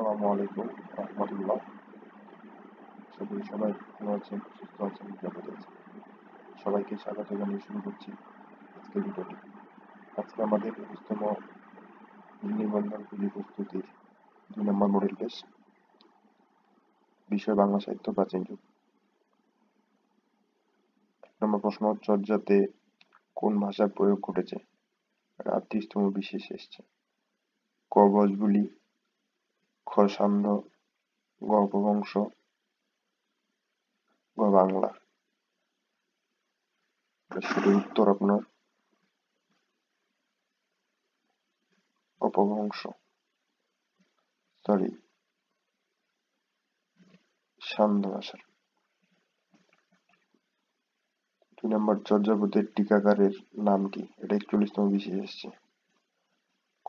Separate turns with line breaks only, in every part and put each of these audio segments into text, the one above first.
আসসালামু আলাইকুম রহমতুল্লাহ আশা করি সবাই ভালো আছেন সুস্থ আছেন নিরাপদ আছেন সবাইকে স্বাগত জানিয়ে শুরু করছি আজকে ভিডিওটি আজকে আমাদের একুশতম নিবন্ধন পুঁজি প্রস্তুতির দুই নম্বর মডেল টেস্ট বিষয় বাংলা সাহিত্য প্রাচীন যুগ এক নম্বর প্রশ্ন চর্যাতে কোন ভাষার প্রয়োগ ঘটেছে রাত্রিস্তম বিশেষ এসছে কবজগুলি অক্ষর ছন্দ গ উপবংশ গ বাংলা সঠিক উত্তর আপনার অপভ্রংশ সরি সান্ধ ভাষার দুই নম্বর চর্যাপদের টিকাকারের নাম কি এটা একচল্লিশতম বিশেষ এসছে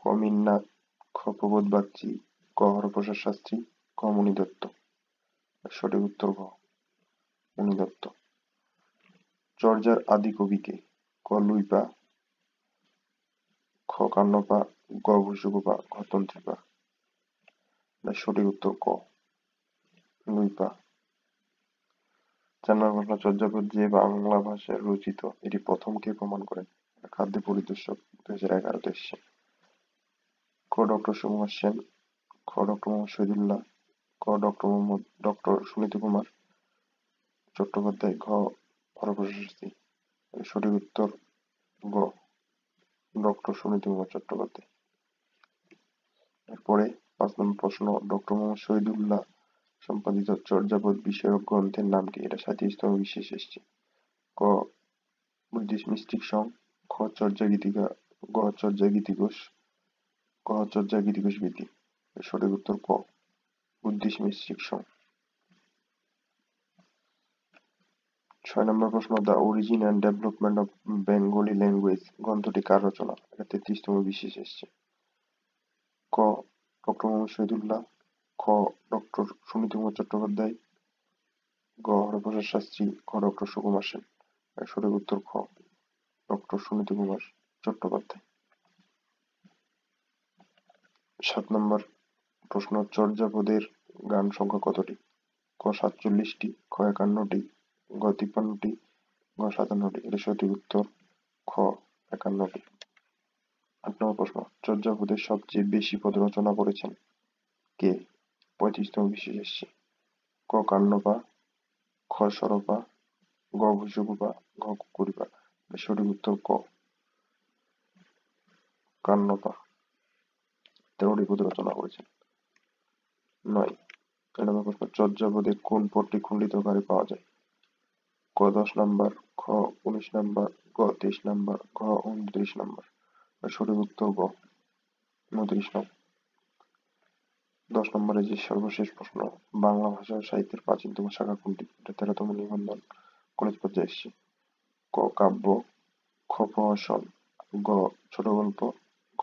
কমিন্না খপবোধ বাগচি ক হরপ্রসাদ শাস্ত্রী ক মণি দত্ত সঠিক উত্তর ক মণি দত্ত চর্যার আদি কবিকে ক লুইপা খ কান্নপা গ সঠিক উত্তর ক লুইপা চার ঘটনা চর্যাপদ যে বাংলা ভাষায় রচিত এটি প্রথম কে প্রমাণ করেন খাদ্য পরিদর্শক দুই হাজার এগারো এসছে ক ডক্টর সুমন সেন খ ডক্টর মোহাম্মদ শহীদুল্লাহ ক ডক্টর মোহাম্মদ ডক্টর সুনীতি কুমার চট্টোপাধ্যায় ঘ হরপ্রশস্তি সঠিক উত্তর গ ডক্টর সুনীতি কুমার চট্টোপাধ্যায় এরপরে পাঁচ নম্বর প্রশ্ন ডক্টর মোহাম্মদ শহীদুল্লাহ সম্পাদিত চর্যাপদ বিষয়ক গ্রন্থের নাম কি এটা সাঁত্রিশতম বিশেষ এসছে ক ব্রিটিশ মিস্টিক সং খ চর্যা গীতিকা গ চর্যা গীতিকোষ ক চর্যা গীতিকোষ বিধি সঠিক উত্তর ক মিশ্রিক সম ছয় নম্বর প্রশ্ন the origin and development of Bengali language গ্রন্থটি কার রচনা এটা তেত্রিশতম বিশেষ এসছে ক ডক্টর মোহাম্মদ শহীদুল্লাহ খ ডক্টর সুমিত কুমার চট্টোপাধ্যায় গ হরপ্রসাদ শাস্ত্রী খ ডক্টর সুকুমার সেন সঠিক উত্তর খ ডক্টর সুমিত কুমার চট্টোপাধ্যায় সাত নম্বর প্রশ্ন চর্যাপদের গান সংখ্যা কতটি ক সাতচল্লিশটি খ একান্নটি গ তিপ্পান্নটি গ সাতান্নটি এটি সঠিক উত্তর খ একান্নটি আট নম্বর প্রশ্ন চর্যাপদের সবচেয়ে বেশি পদ রচনা করেছেন কে পঁয়ত্রিশতম বিশেষ এসছে ক কান্নপা খ সরপা গ ঘুষকুপা ঘ কুকুরিপা সঠিক উত্তর ক কান্নপা তেরোটি পদ রচনা করেছেন নয় কাঠামোগত চর্যাপদে কোন পদটি খণ্ডিত আকারে পাওয়া যায় ক দশ নম্বর খ উনিশ নম্বর গ তেইশ নম্বর ঘ উনত্রিশ নম্বর সঠিক উত্তর গ উনত্রিশ নম্বর দশ নম্বরে যে সর্বশেষ প্রশ্ন বাংলা ভাষা সাহিত্যের প্রাচীনতম শাখা কোনটি এটা তেরোতম নিবন্ধন কলেজ পর্যায়ে এসছে ক কাব্য খ প্রহসন গ ছোট গল্প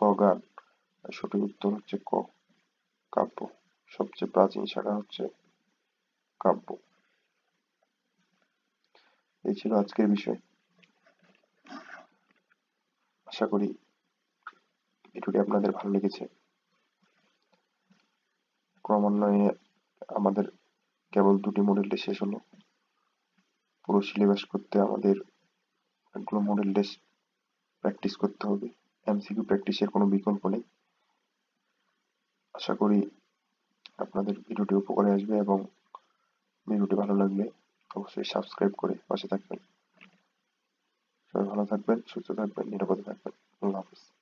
ক গান সঠিক উত্তর হচ্ছে ক কাব্য সবচেয়ে প্রাচীন শাখা হচ্ছে কাব্য এই ছিল আজকের বিষয় আশা করি এটুকু আপনাদের ভালো লেগেছে ক্রমান্বয়ে আমাদের কেবল দুটি মডেল শেষ হলো পুরো সিলেবাস করতে আমাদের অনেকগুলো মডেল টেস্ট প্র্যাকটিস করতে হবে এমসিকিউ প্র্যাকটিসের কোনো বিকল্প নেই আশা করি আপনাদের ভিডিওটি উপকারে আসবে এবং ভিডিওটি ভালো লাগলে অবশ্যই সাবস্ক্রাইব করে পাশে থাকবেন সবাই ভালো থাকবেন সুস্থ থাকবেন নিরাপদে থাকবেন আল্লাহ হাফিজ